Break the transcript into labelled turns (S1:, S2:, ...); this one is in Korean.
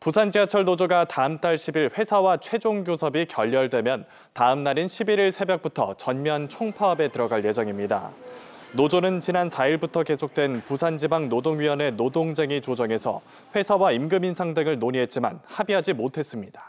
S1: 부산 지하철 노조가 다음 달 10일 회사와 최종 교섭이 결렬되면 다음 날인 11일 새벽부터 전면 총파업에 들어갈 예정입니다. 노조는 지난 4일부터 계속된 부산지방노동위원회 노동쟁의 조정에서 회사와 임금 인상 등을 논의했지만 합의하지 못했습니다.